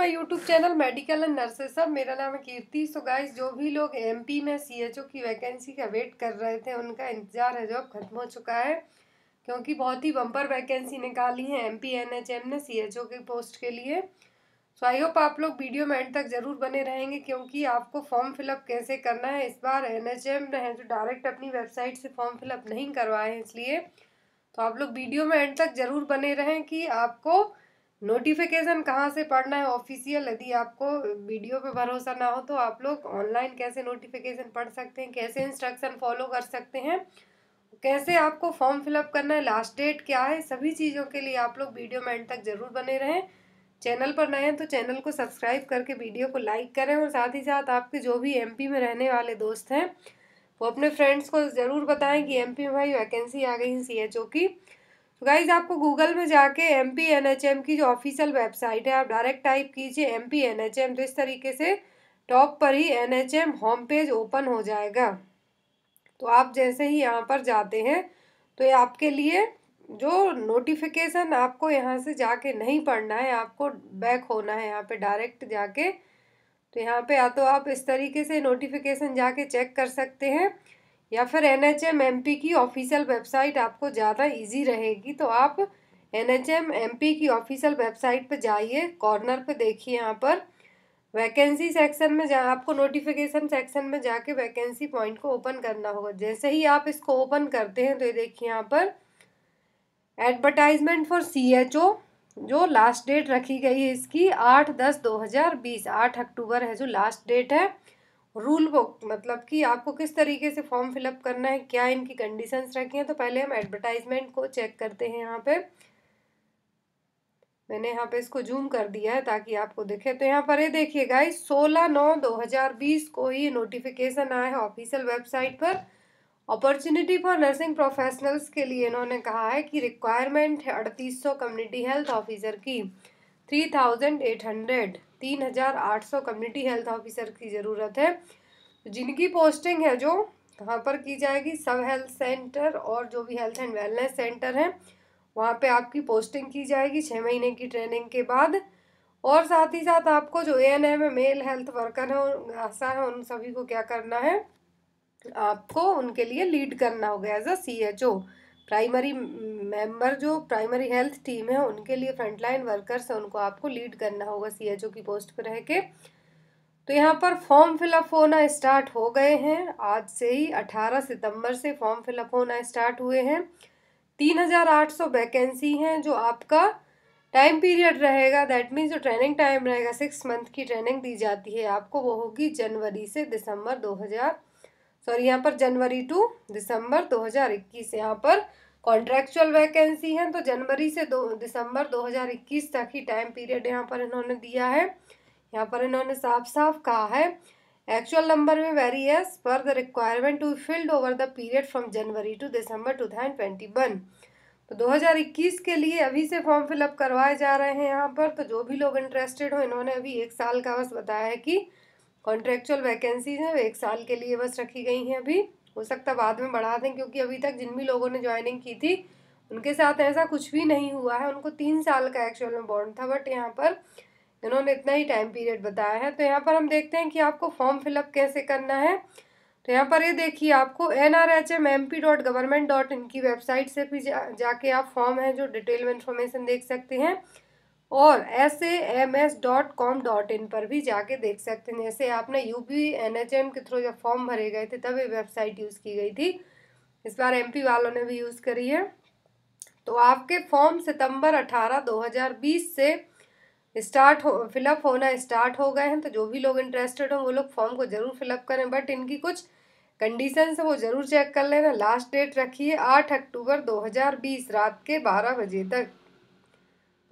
my YouTube channel medical and nurses सब मेरा नाम है कीर्ति सो गाइस जो भी लोग एमपी में सीएचओ की वैकेंसी का वेट कर रहे थे उनका इंतज़ार है जो अब ख़त्म हो चुका है क्योंकि बहुत ही बम्पर वैकेंसी निकाली है M P N H M ने सीएचओ के पोस्ट के लिए सो आई होप आप लोग वीडियो में एंड तक ज़रूर बने रहेंगे क्योंकि आपको फॉर्म फिलअप कैसे करना है इस बार एन एच एम ने जो डायरेक्ट अपनी वेबसाइट से फॉर्म फिलअप नहीं करवाए हैं इसलिए तो आप लोग वीडियो में एंड तक ज़रूर बने रहें कि आपको नोटिफिकेशन कहाँ से पढ़ना है ऑफिशियल यदि आपको वीडियो पे भरोसा ना हो तो आप लोग ऑनलाइन कैसे नोटिफिकेशन पढ़ सकते हैं कैसे इंस्ट्रक्शन फॉलो कर सकते हैं कैसे आपको फॉर्म फिलअप करना है लास्ट डेट क्या है सभी चीज़ों के लिए आप लोग वीडियो में एंड तक ज़रूर बने रहें चैनल पर नए हैं तो चैनल को सब्सक्राइब करके वीडियो को लाइक करें और साथ ही साथ आपके जो भी एम में रहने वाले दोस्त हैं वो अपने फ्रेंड्स को ज़रूर बताएँ कि एम में भाई वैकेंसी आ गई है सीएचओ की तो गाइज़ आपको गूगल में जाके M P N H M की जो ऑफिशियल वेबसाइट है आप डायरेक्ट टाइप कीजिए M P N H M तो इस तरीके से टॉप पर ही N H M home page open हो जाएगा तो आप जैसे ही यहाँ पर जाते हैं तो ये आपके लिए जो नोटिफिकेशन आपको यहाँ से जाके नहीं पढ़ना है आपको बैक होना है यहाँ पे डायरेक्ट जाके तो यहाँ पे या तो आप इस तरीके से नोटिफिकेशन जाके चेक कर सकते हैं या फिर N H M M P की ऑफिशियल वेबसाइट आपको ज़्यादा इजी रहेगी तो आप N H M M P की ऑफिशियल वेबसाइट पर जाइए कॉर्नर पर देखिए यहाँ पर वैकेंसी सेक्शन में जा आपको नोटिफिकेशन सेक्शन में जाके वैकेंसी पॉइंट को ओपन करना होगा जैसे ही आप इसको ओपन करते हैं तो ये देखिए यहाँ पर advertisement for C H O जो लास्ट डेट रखी गई है इसकी आठ दस दो हज़ार बीस आठ अक्टूबर है जो लास्ट डेट है रूल बुक मतलब कि आपको किस तरीके से फॉर्म फिलअप करना है क्या इनकी कंडीशंस रखी हैं तो पहले हम एडवर्टाइजमेंट को चेक करते हैं यहाँ पे मैंने यहाँ पे इसको जूम कर दिया है ताकि आपको दिखे तो यहाँ पर ये देखिए गाइस सोलह नौ 2020 को ही नोटिफिकेशन आया है ऑफिशियल वेबसाइट पर अपॉर्चुनिटी फॉर नर्सिंग प्रोफेशनल्स के लिए इन्होंने कहा है कि रिक्वायरमेंट है अड़तीस सौ कम्युनिटी हेल्थ ऑफिसर की थ्री थाउजेंड एट हंड्रेड तीन हज़ार आठ सौ कम्युनिटी हेल्थ ऑफिसर की ज़रूरत है जिनकी पोस्टिंग है जो कहाँ पर की जाएगी सब हेल्थ सेंटर और जो भी हेल्थ एंड वेलनेस सेंटर है वहाँ पे आपकी पोस्टिंग की जाएगी छः महीने की ट्रेनिंग के बाद और साथ ही साथ आपको जो A N M male health worker है आशा है उन सभी को क्या करना है आपको उनके लिए लीड करना होगा as a C H O primary member जो प्राइमरी हेल्थ टीम है उनके लिए फ्रंटलाइन वर्कर्स हैं उनको आपको लीड करना होगा सीएचओ की पोस्ट पर रह के तो यहाँ पर फॉर्म फिलअप होना स्टार्ट हो गए हैं आज से ही 18 सितंबर से फॉर्म फिलअप होना स्टार्ट हुए हैं 3,800 वैकेंसी हैं जो आपका टाइम पीरियड रहेगा दैट मीन्स जो ट्रेनिंग टाइम रहेगा सिक्स मंथ की ट्रेनिंग दी जाती है आपको वो होगी जनवरी से दिसंबर हज़ार सॉरी यहाँ पर जनवरी टू दिसंबर 2021 यहाँ पर कॉन्ट्रेक्चुअल वैकेंसी है तो जनवरी से दो दिसंबर 2021 तक ही टाइम पीरियड यहाँ पर इन्होंने दिया है यहाँ पर इन्होंने साफ साफ कहा है एक्चुअल नंबर में vary as per the requirement to filled over the period from January to December two thousand twenty one तो 2021 के लिए अभी से फॉर्म फिलअप करवाए जा रहे हैं यहाँ पर तो जो भी लोग इंटरेस्टेड हो इन्होंने अभी एक साल का बस बताया है कि कॉन्ट्रेक्चुअल वैकेंसीज हैं एक साल के लिए बस रखी गई हैं अभी हो सकता बाद में बढ़ा दें क्योंकि अभी तक जिन भी लोगों ने ज्वाइनिंग की थी उनके साथ ऐसा कुछ भी नहीं हुआ है उनको तीन साल का एक्चुअल में बॉन्ड था बट यहाँ पर इन्होंने इतना ही टाइम पीरियड बताया है तो यहाँ पर हम देखते हैं कि आपको फॉर्म फिलअप कैसे करना है तो यहाँ पर ये यह देखिए आपको N R H M M P dot government dot इनकी वेबसाइट से भी जा, जाके आप फॉर्म है जो डिटेल में इन्फॉर्मेशन देख सकते हैं और S M S dot com dot in पर भी जाके देख सकते हैं जैसे आपने U P N H M के थ्रू जब फॉर्म भरे गए थे तब ये वेबसाइट यूज़ की गई थी इस बार एम पी वालों ने भी यूज़ करी है तो आपके फॉर्म सितंबर अठारह दो हज़ार बीस से स्टार्ट हो फिलअप होना स्टार्ट हो गए हैं तो जो भी लोग इंटरेस्टेड हों वो लोग फॉर्म को ज़रूर फिलअप करें बट इनकी कुछ कंडीशन है वो ज़रूर चेक कर लेना लास्ट डेट रखिए आठ अक्टूबर बीस रात के बारह बजे तक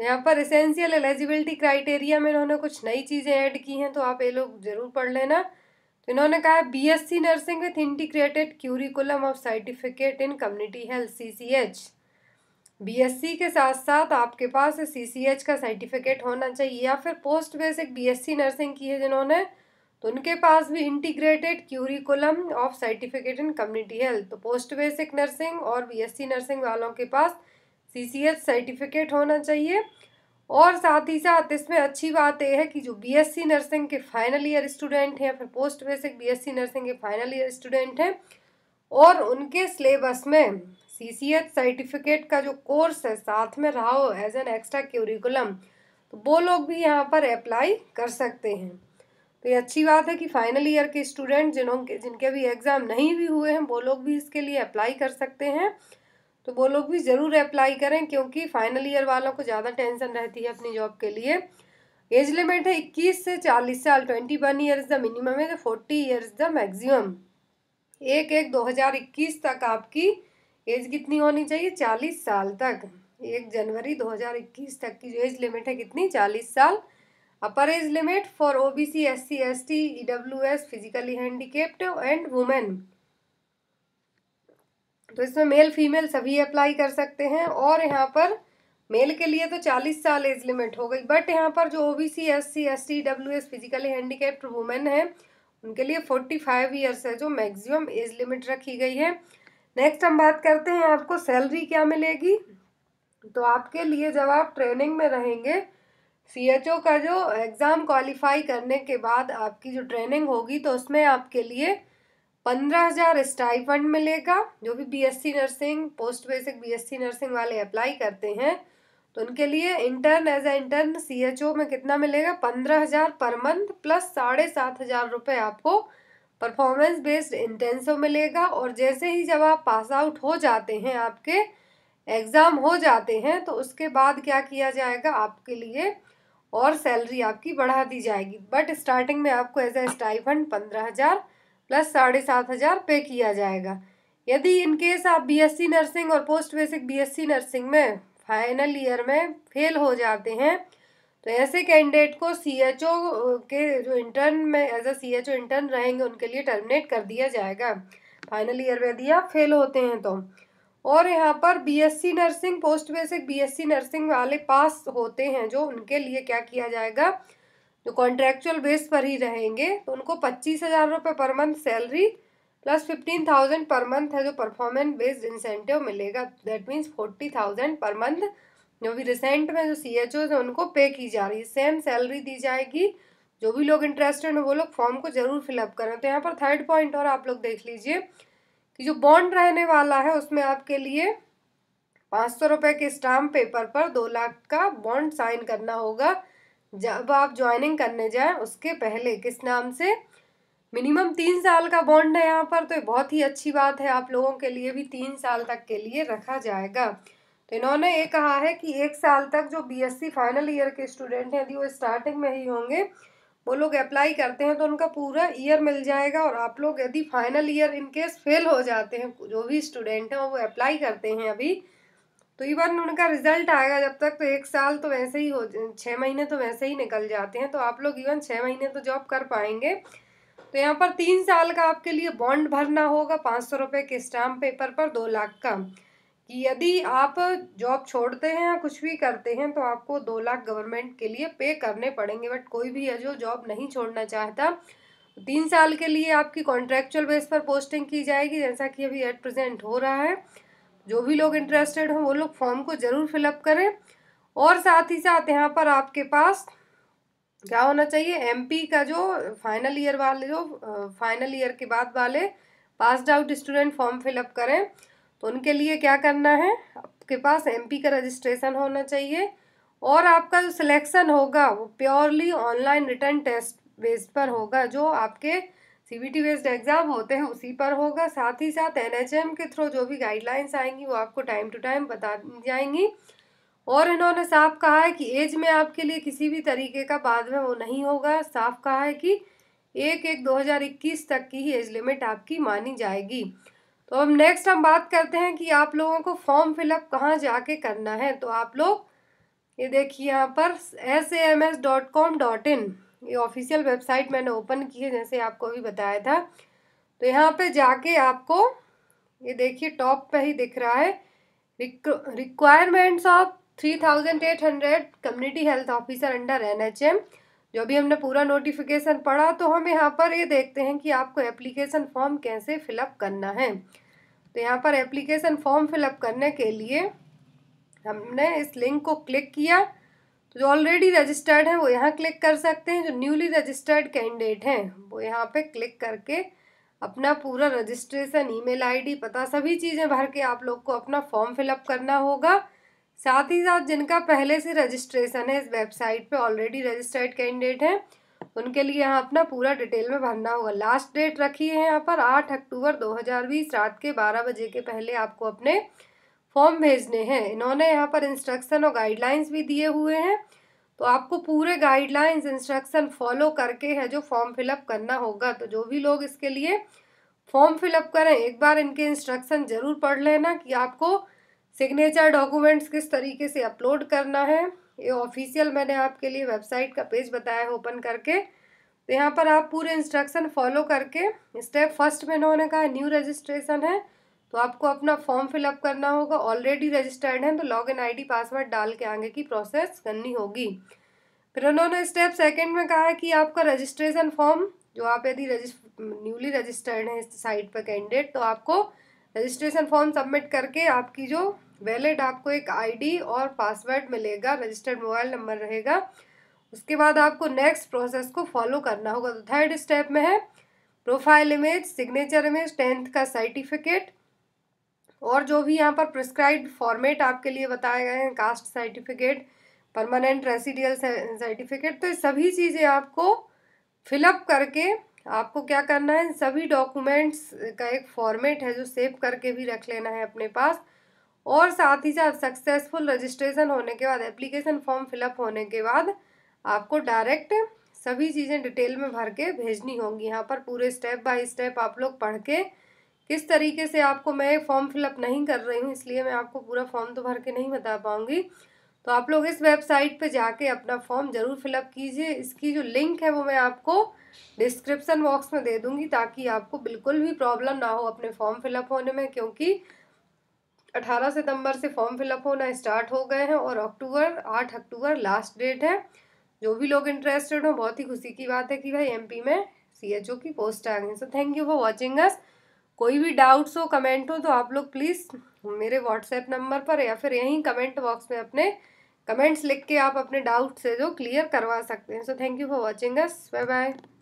यहाँ पर इसेंशियल एलिजिबिलिटी क्राइटेरिया में इन्होंने कुछ नई चीज़ें ऐड की हैं तो आप ये लोग ज़रूर पढ़ लेना तो इन्होंने कहा है BSc nursing with integrated curriculum of certificate in community health CCH BSc के साथ साथ आपके पास सीसीएच का सर्टिफिकेट होना चाहिए या फिर पोस्ट बेसिक सी नर्सिंग की है जिन्होंने तो उनके पास भी integrated curriculum of certificate in community health तो पोस्ट बेसिक नर्सिंग और सी नर्सिंग वालों के पास सी सर्टिफिकेट होना चाहिए और साथ ही साथ इसमें अच्छी बात यह है कि जो बीएससी नर्सिंग के फाइनल ईयर स्टूडेंट हैं फिर पोस्ट बेसिक बीएससी नर्सिंग के फाइनल ईयर स्टूडेंट हैं और उनके सिलेबस में सी सर्टिफिकेट का जो कोर्स है साथ में रहा हो एज एन एक्स्ट्रा क्यूरिकुलम तो वो लोग भी यहाँ पर अप्लाई कर सकते हैं तो ये अच्छी बात है कि फाइनल ईयर के स्टूडेंट जिन्हों जिनके भी एग्ज़ाम नहीं भी हुए हैं वो लोग भी इसके लिए अप्लाई कर सकते हैं तो वो लोग भी ज़रूर अप्लाई करें क्योंकि फाइनल ईयर वालों को ज़्यादा टेंशन रहती है अपनी जॉब के लिए एज लिमिट है इक्कीस से चालीस साल twenty one years the minimum है फोर्टी ईयर्स द मैक्सिमम एक एक दो हज़ार इक्कीस तक आपकी एज कितनी होनी चाहिए चालीस साल तक एक जनवरी दो हज़ार इक्कीस तक की जो एज लिमिट है कितनी चालीस साल upper age limit for O B C S C S T E W S physically handicapped and women तो इसमें मेल फीमेल सभी अप्लाई कर सकते हैं और यहाँ पर मेल के लिए तो 40 साल एज लिमिट हो गई बट यहाँ पर जो O B C S C S T W S physically handicapped women है उनके लिए 45 फाइव ईयर्स है जो मैक्सिमम एज लिमिट रखी गई है नेक्स्ट हम बात करते हैं आपको सैलरी क्या मिलेगी तो आपके लिए जब आप ट्रेनिंग में रहेंगे सी एच ओ का जो एग्ज़ाम क्वालिफाई करने के बाद आपकी जो ट्रेनिंग होगी तो उसमें आपके लिए पंद्रह हजार स्टाइफंड मिलेगा जो भी BSc nursing post basic BSc nursing वाले अप्लाई करते हैं तो उनके लिए intern as a intern CHO में कितना मिलेगा पंद्रह हजार पर मंथ प्लस साढ़े सात हजार रुपये आपको परफॉर्मेंस बेस्ड इंटेंसिव मिलेगा और जैसे ही जब आप पास आउट हो जाते हैं आपके एग्ज़ाम हो जाते हैं तो उसके बाद क्या किया जाएगा आपके लिए और सैलरी आपकी बढ़ा दी जाएगी बट स्टार्टिंग में आपको एज ए स्टाइफंड पंद्रह हज़ार प्लस साढ़े सात हज़ार पे किया जाएगा यदि इन केस आप बीएससी नर्सिंग और पोस्ट बेसिक बीएससी नर्सिंग में फाइनल ईयर में फेल हो जाते हैं तो ऐसे कैंडिडेट को सीएचओ के जो इंटर्न में एज अ सीएचओ इंटर्न रहेंगे उनके लिए टर्मिनेट कर दिया जाएगा फाइनल ईयर में यदि आप फेल होते हैं तो और यहाँ पर BSc nursing post basic BSc nursing वाले पास होते हैं जो उनके लिए क्या किया जाएगा जो कॉन्ट्रेक्चुअल बेस पर ही रहेंगे तो उनको पच्चीस हज़ार रुपये per month salary plus fifteen thousand per month है जो परफॉर्मेंस बेस्ड इंसेंटिव मिलेगा that means forty thousand per month जो भी रिसेंट में जो सी एच ओज है उनको पे की जा रही है सेम सैलरी दी जाएगी जो भी लोग इंटरेस्टेड हैं वो लोग फॉर्म को ज़रूर फिलअप करें तो यहाँ पर थर्ड पॉइंट और आप लोग देख लीजिए कि जो बॉन्ड रहने वाला है उसमें आपके लिए पाँच सौ रुपये के स्टाम्प पेपर पर दो लाख का बॉन्ड साइन करना होगा जब आप ज्वाइनिंग करने जाएं उसके पहले किस नाम से मिनिमम तीन साल का बॉन्ड है यहाँ पर तो बहुत ही अच्छी बात है आप लोगों के लिए भी तीन साल तक के लिए रखा जाएगा तो इन्होंने ये कहा है कि एक साल तक जो बीएससी फाइनल ईयर के स्टूडेंट हैं यदि वो स्टार्टिंग में ही होंगे वो लोग अप्लाई करते हैं तो उनका पूरा ईयर मिल जाएगा और आप लोग यदि फाइनल ईयर इनकेस फेल हो जाते हैं जो भी स्टूडेंट हैं वो अप्लाई करते हैं अभी तो बार उनका रिजल्ट आएगा जब तक तो एक साल तो वैसे ही हो छः महीने तो वैसे ही निकल जाते हैं तो आप लोग इवन छः महीने तो जॉब कर पाएंगे तो यहाँ पर तीन साल का आपके लिए बॉन्ड भरना होगा पाँच सौ रुपये के स्टाम्प पेपर पर दो लाख का कि यदि आप जॉब छोड़ते हैं या कुछ भी करते हैं तो आपको दो लाख गवर्नमेंट के लिए पे करने पड़ेंगे बट कोई भी है जो जॉब नहीं छोड़ना चाहता तो तीन साल के लिए आपकी कॉन्ट्रेक्चुअल बेस पर पोस्टिंग की जाएगी जैसा कि अभी एट प्रेजेंट हो रहा है जो भी लोग इंटरेस्टेड हों वो लोग फॉर्म को ज़रूर फिलअप करें और साथ ही साथ यहाँ पर आपके पास क्या होना चाहिए एमपी का जो फाइनल ईयर वाले जो फाइनल ईयर के बाद वाले passed out student form fill up करें तो उनके लिए क्या करना है आपके पास एमपी का रजिस्ट्रेशन होना चाहिए और आपका जो सिलेक्शन होगा वो purely online written test base पर होगा जो आपके सीबीटी बेस्ड एग्ज़ाम होते हैं उसी पर होगा साथ ही साथ एनएचएम के थ्रू जो भी गाइडलाइंस आएंगी वो आपको टाइम टू टाइम बता जाएंगी और इन्होंने साफ कहा है कि एज में आपके लिए किसी भी तरीके का बाद में वो नहीं होगा साफ कहा है कि एक एक 2021 तक की ही एज लिमिट आपकी मानी जाएगी तो अब नेक्स्ट हम बात करते हैं कि आप लोगों को फॉर्म फिलअप कहाँ जाके करना है तो आप लोग ये देखिए यहाँ पर S A M S dot com dot in ये ऑफिशियल वेबसाइट मैंने ओपन की है जैसे आपको अभी बताया था तो यहाँ पे जाके आपको ये देखिए टॉप पे ही दिख रहा है requirements of three thousand eight hundred community health officer under M जो भी हमने पूरा नोटिफिकेशन पढ़ा तो हम यहाँ पर ये देखते हैं कि आपको एप्लीकेशन फॉर्म कैसे फिलअप करना है तो यहाँ पर एप्लीकेशन फॉर्म फिलअप करने के लिए हमने इस लिंक को क्लिक किया तो जो ऑलरेडी रजिस्टर्ड है वो यहाँ क्लिक कर सकते हैं जो न्यूली रजिस्टर्ड कैंडिडेट हैं वो यहाँ पे क्लिक करके अपना पूरा रजिस्ट्रेशन ईमेल आईडी पता सभी चीज़ें भर के आप लोग को अपना फॉर्म फिलअप करना होगा साथ ही साथ जिनका पहले से रजिस्ट्रेशन है इस वेबसाइट पर ऑलरेडी रजिस्टर्ड कैंडिडेट हैं उनके लिए यहाँ अपना पूरा डिटेल में भरना होगा लास्ट डेट रखी है यहाँ पर आठ अक्टूबर बीस रात के बारह बजे के पहले आपको अपने फॉर्म भेजने हैं इन्होंने यहाँ पर इंस्ट्रक्शन और गाइडलाइंस भी दिए हुए हैं तो आपको पूरे गाइडलाइंस इंस्ट्रक्शन फॉलो करके है जो फॉर्म फिलअप करना होगा तो जो भी लोग इसके लिए फॉर्म फिलअप करें एक बार इनके इंस्ट्रक्शन ज़रूर पढ़ लेना कि आपको सिग्नेचर डॉक्यूमेंट्स किस तरीके से अपलोड करना है ये ऑफिशियल मैंने आपके लिए वेबसाइट का पेज बताया है ओपन करके तो यहाँ पर आप पूरे इंस्ट्रक्शन फॉलो करके स्टेप फर्स्ट में इन्होंने कहा न्यू रजिस्ट्रेशन है तो आपको अपना फॉर्म फिलअप करना होगा ऑलरेडी रजिस्टर्ड हैं तो लॉग इन आई पासवर्ड डाल के आगे की प्रोसेस करनी होगी फिर उन्होंने स्टेप सेकेंड में कहा है कि आपका रजिस्ट्रेशन फॉर्म जो आप यदि न्यूली रजिस्टर्ड हैं इस साइट पर कैंडिडेट तो आपको रजिस्ट्रेशन फॉर्म सबमिट करके आपकी जो वैलिड आपको एक आईडी और पासवर्ड मिलेगा रजिस्टर्ड मोबाइल नंबर रहेगा उसके बाद आपको नेक्स्ट प्रोसेस को फॉलो करना होगा तो थर्ड स्टेप में है profile image signature image tenth का सर्टिफिकेट और जो भी यहाँ पर प्रिस्क्राइब फॉर्मेट आपके लिए बताए गए हैं caste certificate permanent residential certificate तो सभी चीज़ें आपको फिलअप करके आपको क्या करना है सभी डॉक्यूमेंट्स का एक फॉर्मेट है जो सेव करके भी रख लेना है अपने पास और साथ ही साथ सक्सेसफुल रजिस्ट्रेशन होने के बाद एप्लीकेशन फॉर्म फिलअप होने के बाद आपको डायरेक्ट सभी चीज़ें डिटेल में भर के भेजनी होंगी यहाँ पर पूरे स्टेप बाय स्टेप आप लोग पढ़ के किस तरीके से आपको मैं फॉर्म फिलअप नहीं कर रही हूँ इसलिए मैं आपको पूरा फॉर्म तो भर के नहीं बता पाऊँगी तो आप लोग इस वेबसाइट पे जाके अपना फॉर्म ज़रूर फिलअप कीजिए इसकी जो लिंक है वो मैं आपको डिस्क्रिप्सन बॉक्स में दे दूंगी ताकि आपको बिल्कुल भी प्रॉब्लम ना हो अपने फॉर्म फिलअप होने में क्योंकि 18 सितंबर से फॉर्म फिलअप होना स्टार्ट हो गए हैं और अक्टूबर 8 अक्टूबर लास्ट डेट है जो भी लोग इंटरेस्टेड हों बहुत ही खुशी की बात है कि भाई एम में सी की पोस्ट आ गई so thank you for watching us कोई भी डाउट्स हो कमेंट हो तो आप लोग प्लीज़ मेरे व्हाट्सएप नंबर पर या फिर यहीं कमेंट बॉक्स में अपने कमेंट्स लिख के आप अपने डाउट्स है जो क्लियर करवा सकते हैं so thank you for watching us bye bye